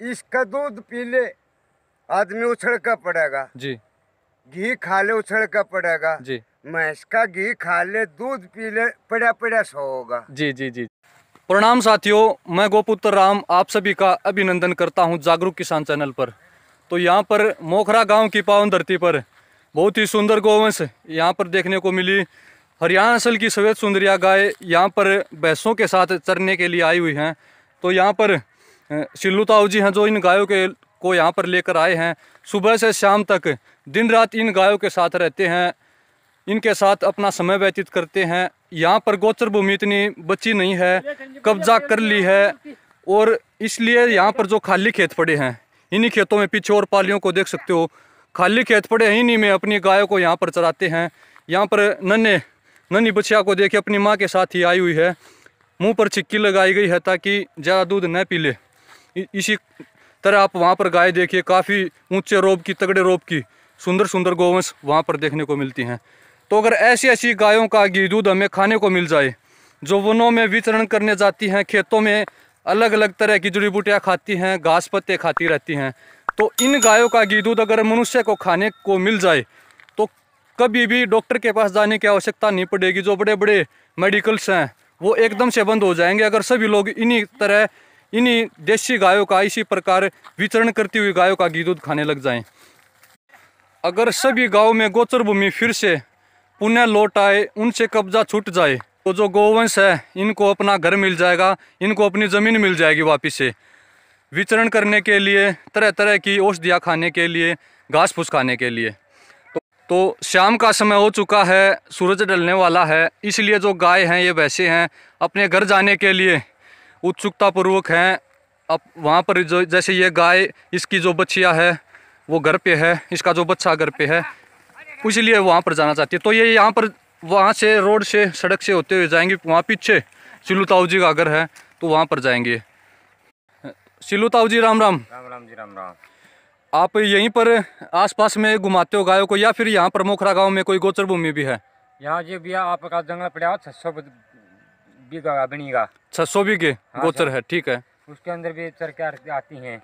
इसका दूध पी ले आदमी उछड़का पड़ेगा जी घी खा ले उछड़का पड़ेगा जी भैंस का घी खा ले दूध पी ले पड़ा पड़ा सो होगा जी जी जी प्रणाम साथियों मैं गोपुत्र राम आप सभी का अभिनंदन करता हूँ जागरूक किसान चैनल पर तो यहाँ पर मोखरा गांव की पावन धरती पर बहुत ही सुंदर गोवंश यहाँ पर देखने को मिली हरियाणा नस्ल की सवेद सुंदरिया गाय यहाँ पर भैंसों के साथ चरने के लिए आई हुई हैं तो यहाँ पर शिल्लू ताऊ जी हैं जो इन गायों के को यहाँ पर लेकर आए हैं सुबह से शाम तक दिन रात इन गायों के साथ रहते हैं इनके साथ अपना समय व्यतीत करते हैं यहाँ पर गोचर भूमि इतनी बची नहीं है कब्जा कर ली है और इसलिए यहाँ पर जो खाली खेत पड़े हैं इन्हीं खेतों में पीछे और पालियों को देख सकते हो खाली खेत पड़े हैं इन्हीं में अपनी गायों को यहाँ पर चराते हैं यहाँ पर नन्हे नन्ही बछिया को देखे अपनी माँ के साथ ही आई हुई है मुंह पर चिक्की लगाई गई है ताकि ज़्यादा दूध न पी ले इसी तरह आप वहाँ पर गाय देखिए काफ़ी ऊंचे रोब की तगड़े रोब की सुंदर सुंदर गोवंश वहाँ पर देखने को मिलती हैं तो अगर ऐसी ऐसी गायों का घी दूध हमें खाने को मिल जाए जो वनों में विचरण करने जाती हैं खेतों में अलग अलग तरह की जड़ी बूटियाँ खाती हैं घास पत्ते खाती रहती हैं तो इन गायों का घी दूध अगर मनुष्य को खाने को मिल जाए तो कभी भी डॉक्टर के पास जाने की आवश्यकता नहीं पड़ेगी जो बड़े बड़े मेडिकल्स हैं वो एकदम से बंद हो जाएंगे अगर सभी लोग इन्हीं तरह इन्हीं देसी गायों का इसी प्रकार वितरण करती हुई गायों का घी दूध खाने लग जाएं अगर सभी गाँव में गोचर भूमि फिर से पुनः लौट आए उनसे कब्जा छूट जाए तो जो गोवंश है इनको अपना घर मिल जाएगा इनको अपनी ज़मीन मिल जाएगी वापिस से विचरण करने के लिए तरह तरह की औषधियाँ खाने के लिए घास फूस खाने के लिए तो, तो शाम का समय हो चुका है सूरज ढलने वाला है इसलिए जो गाय हैं ये वैसे हैं अपने घर जाने के लिए उत्सुकतापूर्वक हैं अब वहाँ पर जो जैसे ये गाय इसकी जो बच्चिया है वो घर पे है इसका जो बच्चा घर पे है इसलिए वहाँ पर जाना चाहती है तो ये यहाँ पर वहाँ से रोड से सड़क से होते हुए जाएंगे वहाँ पीछे सिलू ताऊ जी का घर है तो वहाँ पर जाएंगे सिलू ताऊ जी राम राम राम राम जी राम राम आप यहीं पर आसपास में घुमाते हो गायों को या फिर यहाँ पर मोखरा गाँव में कोई गोचर भूमि भी है यहाँ जी भैया आपका जंगल पड़ा छह सौ बीघा बनी का अच्छा सौ बीघे हाँ गोचर है ठीक है उसके अंदर भी सरकार आती है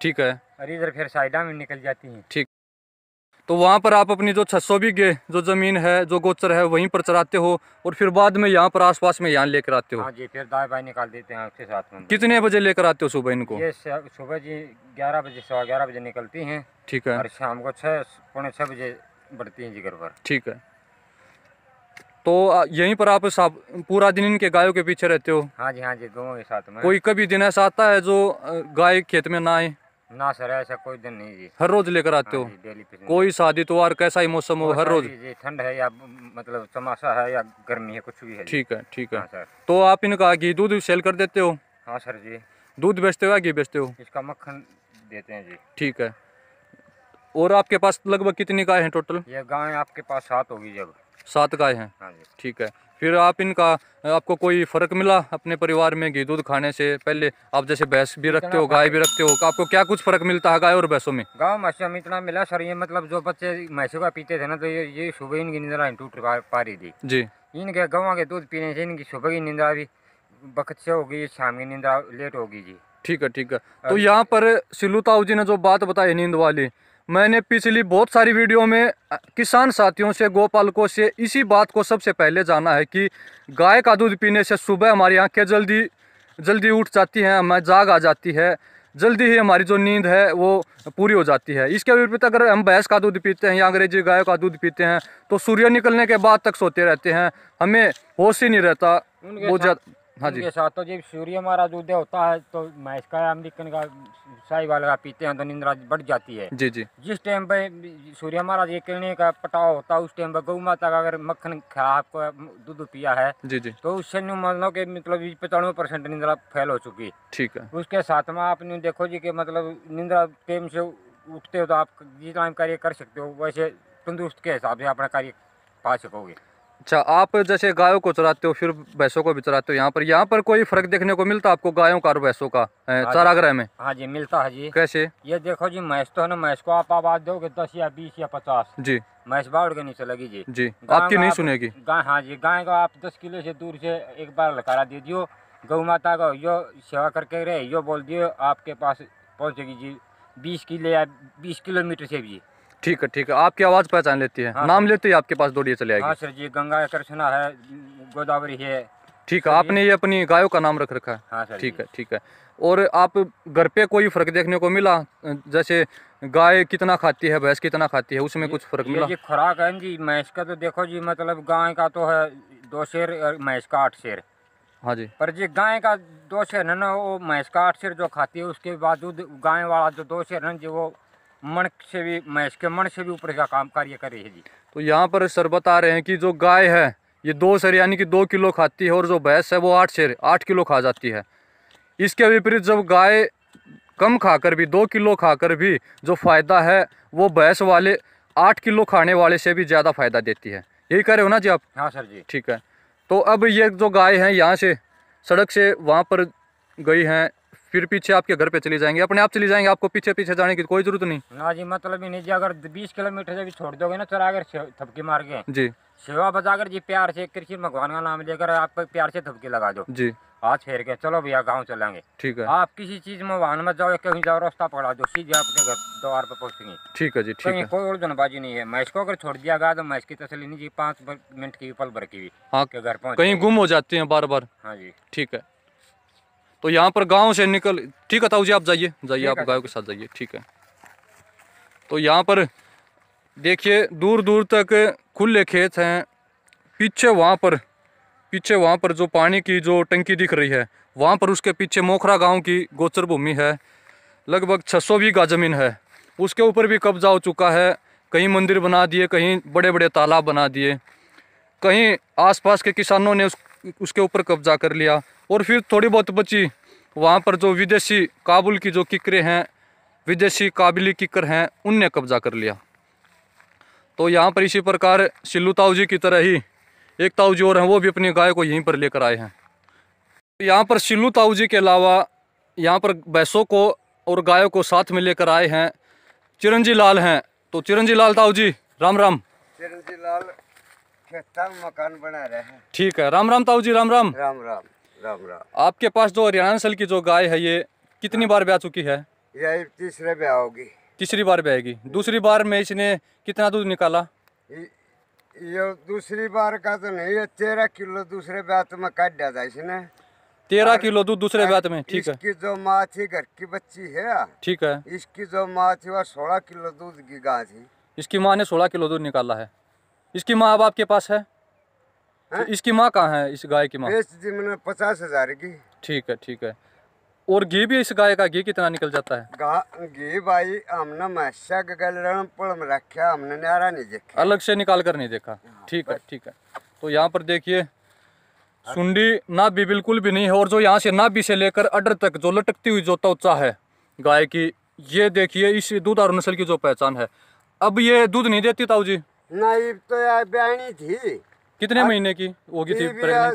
ठीक है और इधर फिर साइडा में निकल जाती है ठीक तो वहाँ पर आप अपनी जो छह सौ बीघे जो ज़मीन है जो गोचर है वहीं पर चराते हो और फिर बाद में यहाँ पर आसपास में यहाँ लेकर आते हो हाँ जी फिर दाएँ बाएँ निकाल देते हैं उसके साथ में कितने बजे लेकर आते हो सुबह इनको ये सुबह जी ग्यारह बजे सवा ग्यारह बजे निकलती हैं ठीक है और शाम को छः पौने छः बजे बढ़ती हैं जी घर पर ठीक है तो यहीं पर आप पूरा दिन इनके गायों के पीछे रहते हो हाँ जी हाँ जी दोनों के साथ में कोई कभी दिन ऐसा आता है जो गाय खेत में ना आए ना सर ऐसा कोई दिन नहीं जी हर रोज लेकर आते हो हाँ कोई शादी त्योहार कैसा ही मौसम हो हर रोज ठंड है या मतलब चमासा है या गर्मी है कुछ भी है ठीक है ठीक है हाँ तो आप इनका घी दूध सेल कर देते हो हाँ सर जी दूध बेचते हो या घी बेचते हो इसका मक्खन देते हैं जी ठीक है और आपके पास लगभग कितनी गाय है टोटल ये गाय आपके पास सात होगी जब सात गाय हैं हाँ ठीक है फिर आप इनका आपको कोई फ़र्क मिला अपने परिवार में घी दूध खाने से पहले आप जैसे भैंस भी रखते हो गाय भी रखते हो तो आपको क्या कुछ फ़र्क मिलता है गाय और भैंसों में गाँव मैसे में इतना मिला सर ये मतलब जो बच्चे मैसे का पीते थे ना तो ये ये सुबह इनकी निंद्रा टूट पा रही थी जी इनके गाँव के दूध पीने से इनकी सुबह की निंद्रा भी वक्त से होगी शाम की निंद्रा लेट होगी जी ठीक है ठीक है तो यहाँ पर सिलू ताऊ जी ने जो बात बताई नींद वाली मैंने पिछली बहुत सारी वीडियो में किसान साथियों से गोपालकों से इसी बात को सबसे पहले जाना है कि गाय का दूध पीने से सुबह हमारी आंखें जल्दी जल्दी उठ जाती हैं हमें जाग आ जाती है जल्दी ही हमारी जो नींद है वो पूरी हो जाती है इसके विपरीत अगर हम भैंस का दूध पीते हैं या अंग्रेजी गाय का दूध पीते हैं तो सूर्य निकलने के बाद तक सोते रहते हैं हमें होश ही नहीं रहता बहुत ज़्यादा हाँ जी। उनके साथ तो जब सूर्य महाराज उदय होता है तो महेश का अमरीकन का साई वाले का पीते हैं तो निंद्रा बढ़ जाती है जी जी जिस टाइम पे सूर्य महाराज एक कहने का पटाव होता है उस टाइम पे गौ माता का अगर मक्खन खा आपको दूध पिया है जी जी तो उससे मान लो कि मतलब पचानवे परसेंट निंद्रा फेल हो चुकी ठीक है उसके साथ में आपने देखो जी कि मतलब निंद्रा टाइम से उठते हो तो आप जिस टाइम कार्य कर सकते हो वैसे तंदुरुस्त के हिसाब से अपना कार्य पा सकोगे अच्छा आप जैसे गायों को चराते हो फिर भैंसों को भी चराते हो यहाँ पर यहाँ पर कोई फर्क देखने को मिलता आपको गायों का और भैंसों का हाँ चारागृह में हाँ जी मिलता है जी कैसे ये देखो जी महेश तो है ना मैस को आप आवाज दोगे दस या बीस या पचास जी महेश बाउड के नीचे लगी जी जी आपकी नहीं सुनेगी गाय हाँ जी गाय को आप दस किलो से दूर से एक बार लकारा दे दियो गौ माता को यो सेवा करके रहे यो बोल दियो आपके पास पहुँचेगी जी बीस किलो या बीस किलोमीटर से भी ठीक है ठीक है आपकी आवाज़ पहचान लेती है हाँ, नाम हाँ। लेते ही आपके पास दौड़िए चले आएगी हाँ सर जी गंगा कृष्णा है गोदावरी है ठीक है आपने ये अपनी गायों का नाम रख रखा है हाँ सर ठीक है ठीक है और आप घर पे कोई फर्क देखने को मिला जैसे गाय कितना खाती है भैंस कितना खाती है उसमें कुछ फर्क मिला जी खुराक है जी महेश का तो देखो जी मतलब गाय का तो है दो शेर महेश का आठ शेर हाँ जी पर जी गाय का दो शेर है ना वो महेश का आठ शेर जो खाती है उसके बावजूद गाय वाला जो दो शेर है जी वो मन से भी महेश के मन से भी ऊपर का काम कार्य कर रही है जी तो यहाँ पर सर बता रहे हैं कि जो गाय है ये दो सर यानी कि दो किलो खाती है और जो भैंस है वो आठ शेर आठ किलो खा जाती है इसके विपरीत जब गाय कम खाकर भी दो किलो खाकर भी जो फ़ायदा है वो भैंस वाले आठ किलो खाने वाले से भी ज़्यादा फ़ायदा देती है यही कह रहे हो ना जी आप हाँ सर जी ठीक है तो अब ये जो गाय है यहाँ से सड़क से वहाँ पर गई हैं फिर पीछे आपके घर पे चले जाएंगे अपने आप चले जाएंगे आपको पीछे पीछे जाने की कोई जरूरत नहीं ना जी मतलब ही नहीं जी अगर बीस किलोमीटर से भी छोड़ दोगे ना चला तो अगर थपकी मार के जी सेवा बजाकर जी प्यार से कृषि भगवान का नाम लेकर आप प्यार से थपकी लगा दो जी आज फेर के चलो भैया गाँव चलेंगे ठीक है आप किसी चीज में वाहन में जाओ कहीं जाओ रास्ता पकड़ा दो सीधे आपके घर द्वार पर पहुंचेंगे ठीक है जी ठीक है कोई उड़जनबाजी नहीं है मैच को अगर छोड़ दिया गया तो मैच की तसली नहीं जी पाँच मिनट की पल भर की भी हाँ घर पहुँच कहीं गुम हो जाती है बार बार हाँ जी ठीक है तो यहाँ पर गाँव से निकल ठीक है ताऊ जी आप जाइए जाइए आप गायों के साथ जाइए ठीक है तो यहाँ पर देखिए दूर दूर तक खुले खेत हैं पीछे वहाँ पर पीछे वहाँ पर जो पानी की जो टंकी दिख रही है वहाँ पर उसके पीछे मोखरा गांव की गोचर भूमि है लगभग 600 बीघा ज़मीन है उसके ऊपर भी कब्जा हो चुका है कहीं मंदिर बना दिए कहीं बड़े बड़े तालाब बना दिए कहीं आसपास के किसानों ने उस उसके ऊपर कब्जा कर लिया और फिर थोड़ी बहुत बची वहाँ पर जो विदेशी काबुल की जो किकरे हैं विदेशी काबिली किकर हैं उनने कब्जा कर लिया तो यहाँ पर इसी प्रकार सिल्लू ताऊ जी की तरह ही एक ताऊ जी और हैं वो भी अपनी गाय को यहीं पर लेकर आए हैं यहाँ पर सिल्लू ताऊ जी के अलावा यहाँ पर भैंसों को और गायों को साथ में लेकर आए हैं चिरंजी लाल हैं तो चिरंजी लाल ताऊ जी राम राम चिरंजी लाल मकान बना रहे हैं ठीक है राम राम ताऊ जी राम राम राम राम राम राम आपके पास जो हरियाणा नस्ल की जो गाय है ये कितनी बार ब्याह चुकी है ये तीसरे ब्याह होगी तीसरी बार ब्याएगी दूसरी बार में इसने कितना दूध निकाला ये दूसरी बार का तो नहीं है तेरह किलो दूसरे ब्यात तो में काट दिया था इसने तेरह किलो दूध दूसरे ब्यात में ठीक है इसकी जो माँ थी घर की बच्ची है ठीक है इसकी जो माँ थी वह सोलह किलो दूध की गाय थी इसकी माँ ने सोलह किलो दूध निकाला है इसकी माँ अब आपके पास है तो इसकी माँ कहाँ है इस गाय की माँ पचास हजार की ठीक है ठीक है और घी भी इस गाय का घी कितना निकल जाता है घी भाई हमने रखा हमने नारा नहीं देखा अलग से निकाल कर नहीं देखा हाँ, ठीक है ठीक है तो यहाँ पर देखिए सुंडी ना भी बिल्कुल भी नहीं है और जो यहाँ से नाभि से लेकर अडर तक जो लटकती हुई जो त्वचा है गाय की ये देखिए इस दूध और नस्ल की जो पहचान है अब ये दूध नहीं देती ताऊ जी नहीं तो यार बहनी थी कितने हाँ, महीने की होगी थी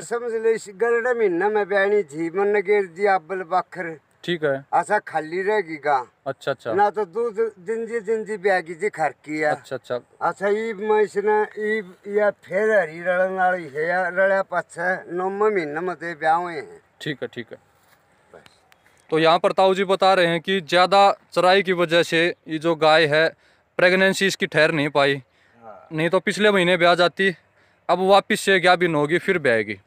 समझ ले गलड़ा महीना में बहनी थी मन ने गिर दिया अब्बल बखर ठीक है ऐसा खाली रहेगी गा अच्छा अच्छा ना तो दूध दिन जी दिन जी बैगी जी खर की है अच्छा अच्छा अच्छा ई मैं इसने या फिर हरी रड़न वाली है या रड़ा पछे नौवे महीने में दे ब्याह हुए हैं ठीक है ठीक है तो यहाँ पर ताऊ जी बता रहे हैं कि ज़्यादा चराई की वजह से ये जो गाय है प्रेगनेंसी इसकी ठहर नहीं पाई नहीं तो पिछले महीने आ जाती अब वापिस से गाभिन होगी फिर बहेगी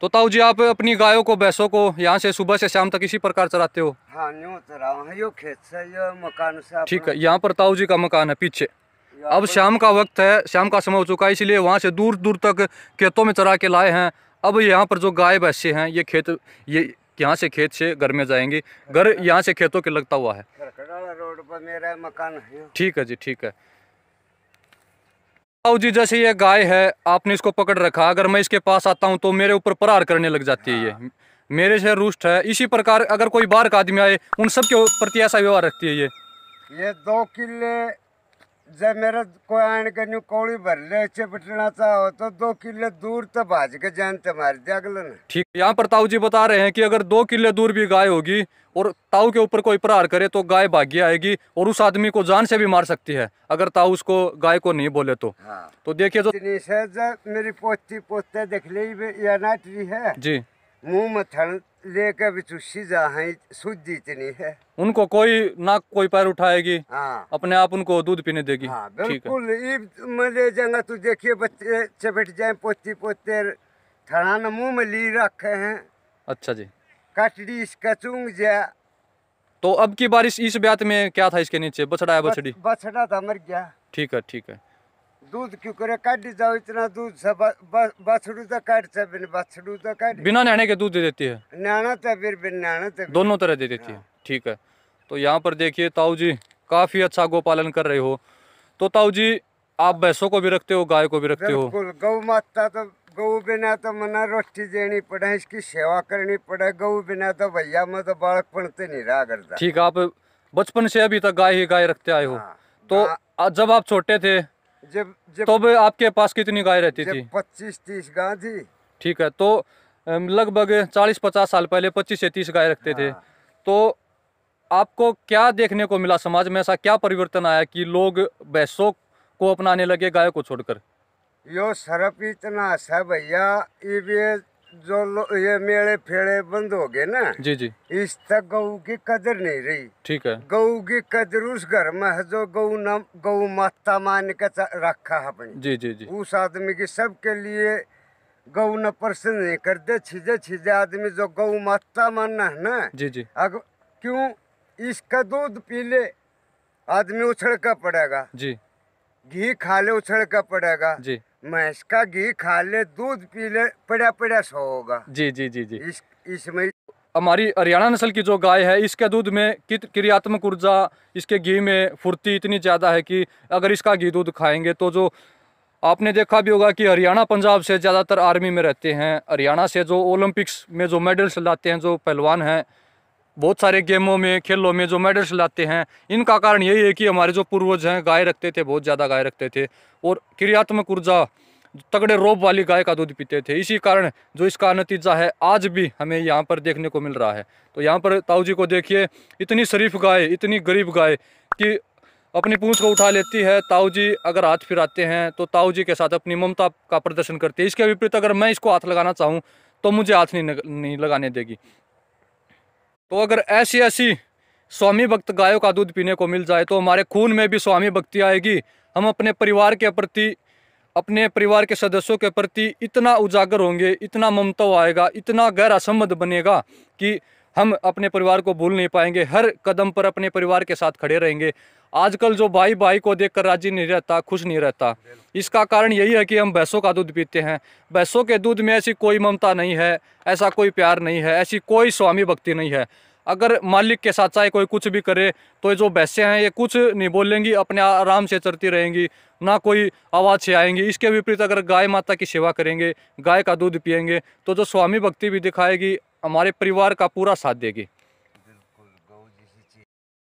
तो ताऊ जी आप अपनी गायों को भैंसों को यहाँ से सुबह से शाम तक इसी प्रकार चराते हो हाँ, हाँ यो खेत से यो मकान से ठीक है यहाँ पर ताऊ जी का मकान है पीछे अब शाम का वक्त है शाम का समय हो चुका है इसलिए वहाँ से दूर दूर तक खेतों में चरा के लाए हैं अब यहाँ पर जो गाय भैंसे हैं ये खेत ये यहाँ से खेत से घर में जाएंगे घर यहाँ से खेतों के लगता हुआ है रोड पर मेरा मकान है ठीक है जी ठीक है आओ जी जैसे ये गाय है आपने इसको पकड़ रखा अगर मैं इसके पास आता हूँ तो मेरे ऊपर प्रहार करने लग जाती है ये हाँ। मेरे से रुष्ट है इसी प्रकार अगर कोई बाहर का आदमी आए उन सब के प्रति ऐसा व्यवहार रखती है ये ये दो किले जब मेरा कोई आने के न्यू भर ले अच्छे पिटनाचा हो तो दो किले दूर तो भाज के जान तो मार तुम्हारे जागलन ठीक यहाँ पर ताऊ जी बता रहे हैं कि अगर दो किले दूर भी गाय होगी और ताऊ के ऊपर कोई प्रहार करे तो गाय भागी आएगी और उस आदमी को जान से भी मार सकती है अगर ताऊ उसको गाय को नहीं बोले तो हाँ। तो देखिये जो मेरी पोती पोते देख ली या नाटरी है जी मुँह मथन लेके बिचू सीधा है शुद्धि इतनी है उनको कोई ना कोई पैर उठाएगी हाँ। अपने आप उनको दूध पीने देगी हाँ, बिल्कुल हाँ, ले जाऊंगा तू देखिए बच्चे चपेट जाए पोती पोते थड़ा न मुँह में ली रखे हैं अच्छा जी कटड़ी इसका जा तो अब की बारिश इस ब्यात में क्या था इसके नीचे बछड़ा है बछड़ी बछड़ा था मर गया ठीक है ठीक है दूध क्यों करे काट जाओ इतना दूध से बछड़ू तो काट से बिन बछड़ू तो काट बिना नहाने के दूध दे देती है नहाना तो फिर बिन नहाना तो दोनों तरह दे देती है हाँ। ठीक है तो यहाँ पर देखिए ताऊ जी काफ़ी अच्छा गोपालन कर रहे हो तो ताऊ जी आप भैंसों को भी रखते हो गाय को भी रखते हो गौ माता तो गौ बिना तो मना रोटी देनी पड़े इसकी सेवा करनी पड़े गौ बिना तो भैया मैं तो बालकपण से नहीं रहा करता ठीक आप बचपन से अभी तक गाय ही गाय रखते आए हो हाँ। तो जब आप छोटे थे जब जब तब तो आपके पास कितनी गाय रहती थी पच्चीस तीस गाय थी ठीक है तो लगभग चालीस पचास साल पहले पच्चीस से तीस गाय रखते थे हाँ। तो आपको क्या देखने को मिला समाज में ऐसा क्या परिवर्तन आया कि लोग भैंसों को अपनाने लगे गाय को छोड़कर यो सरप इतना सब भैया ये जो ये मेले फेड़े बंद हो गए ना जी जी इस तक गऊ की कदर नहीं रही ठीक है गऊ की कदर उस घर में है जो गऊ न गऊ माता मान के रखा है अपनी जी जी जी उस आदमी की सबके लिए गऊ न प्रसन्न नहीं कर दे छिजे छिजे आदमी जो गऊ माता मानना है ना जी जी अब क्यों इसका दूध पी ले आदमी उछड़ का पड़ेगा जी घी खा ले का पड़ेगा जी भैंस का घी खा ले दूध पी ले पड़ा पड़ा सो होगा जी जी जी जी इस इसमें हमारी हरियाणा नस्ल की जो गाय है इसके दूध में क्रियात्मक ऊर्जा इसके घी में फुर्ती इतनी ज़्यादा है कि अगर इसका घी दूध खाएंगे तो जो आपने देखा भी होगा कि हरियाणा पंजाब से ज़्यादातर आर्मी में रहते हैं हरियाणा से जो ओलंपिक्स में जो मेडल्स लाते हैं जो पहलवान हैं बहुत सारे गेमों में खेलों में जो मेडल्स लाते हैं इनका कारण यही है कि हमारे जो पूर्वज हैं गाय रखते थे बहुत ज़्यादा गाय रखते थे और क्रियात्मक ऊर्जा तगड़े रोब वाली गाय का दूध पीते थे इसी कारण जो इसका नतीजा है आज भी हमें यहाँ पर देखने को मिल रहा है तो यहाँ पर ताऊ जी को देखिए इतनी शरीफ गाय इतनी गरीब गाय कि अपनी पूंछ को उठा लेती है ताऊ जी अगर हाथ फिराते हैं तो ताऊ जी के साथ अपनी ममता का प्रदर्शन करती है इसके विपरीत अगर मैं इसको हाथ लगाना चाहूँ तो मुझे हाथ नहीं नहीं लगाने देगी तो अगर ऐसी ऐसी स्वामी भक्त गायों का दूध पीने को मिल जाए तो हमारे खून में भी स्वामी भक्ति आएगी हम अपने परिवार के प्रति अपने परिवार के सदस्यों के प्रति इतना उजागर होंगे इतना ममता आएगा इतना गहरा संबंध बनेगा कि हम अपने परिवार को भूल नहीं पाएंगे हर कदम पर अपने परिवार के साथ खड़े रहेंगे आजकल जो भाई भाई को देखकर राजी नहीं रहता खुश नहीं रहता इसका कारण यही है कि हम भैंसों का दूध पीते हैं भैंसों के दूध में ऐसी कोई ममता नहीं है ऐसा कोई प्यार नहीं है ऐसी कोई स्वामी भक्ति नहीं है अगर मालिक के साथ चाहे कोई कुछ भी करे तो ये जो भैंसें हैं ये कुछ नहीं बोलेंगी अपने आराम से चलती रहेंगी ना कोई आवाज़ से आएंगी इसके विपरीत अगर गाय माता की सेवा करेंगे गाय का दूध पियेंगे तो जो स्वामी भक्ति भी दिखाएगी हमारे परिवार का पूरा साथ देगी